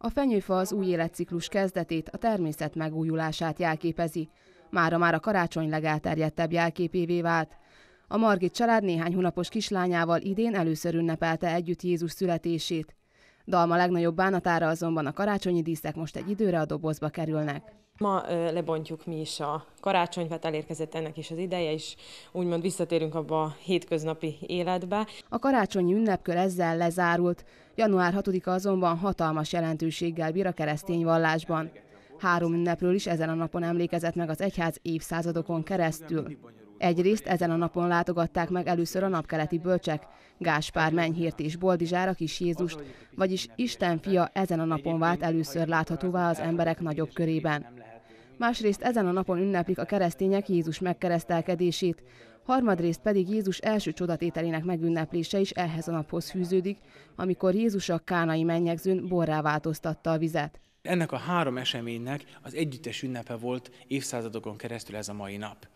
A fenyőfa az új életciklus kezdetét, a természet megújulását jelképezi. Mára már a karácsony legelterjedtebb jelképévé vált. A Margit család néhány hónapos kislányával idén először ünnepelte együtt Jézus születését. Dalma legnagyobb bánatára azonban a karácsonyi díszek most egy időre a dobozba kerülnek. Ma lebontjuk mi is a karácsonyt, mert hát elérkezett ennek is az ideje, és úgymond visszatérünk abba a hétköznapi életbe. A karácsonyi ünnepkör ezzel lezárult. Január 6-a azonban hatalmas jelentőséggel bír a keresztény vallásban. Három ünnepről is ezen a napon emlékezett meg az egyház évszázadokon keresztül. Egyrészt ezen a napon látogatták meg először a napkeleti bölcsek, Gáspár Menyhért és Boldizsára kis Jézust, vagyis Isten fia ezen a napon vált először láthatóvá az emberek nagyobb körében. Másrészt ezen a napon ünneplik a keresztények Jézus megkeresztelkedését, harmadrészt pedig Jézus első csodatételének megünneplése is ehhez a naphoz fűződik, amikor Jézus a kánai mennyegzőn borrá változtatta a vizet. Ennek a három eseménynek az együttes ünnepe volt évszázadokon keresztül ez a mai nap.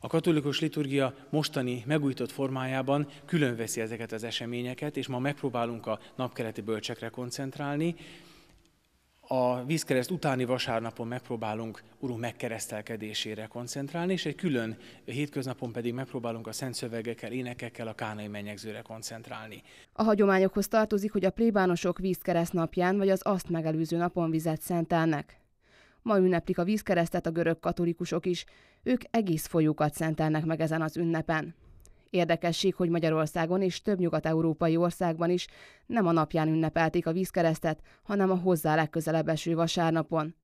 A katolikus liturgia mostani megújított formájában különveszi ezeket az eseményeket, és ma megpróbálunk a napkeleti bölcsekre koncentrálni. A vízkereszt utáni vasárnapon megpróbálunk Uru megkeresztelkedésére koncentrálni, és egy külön hétköznapon pedig megpróbálunk a szent szövegekkel, énekekkel a kánai mennyegzőre koncentrálni. A hagyományokhoz tartozik, hogy a plébánosok vízkereszt napján vagy az azt megelőző napon vizet szentelnek. Ma ünneplik a vízkeresztet a görög katolikusok is. Ők egész folyókat szentelnek meg ezen az ünnepen. Érdekesség, hogy Magyarországon és több nyugat-európai országban is nem a napján ünnepelték a vízkeresztet, hanem a hozzá legközelebb eső vasárnapon.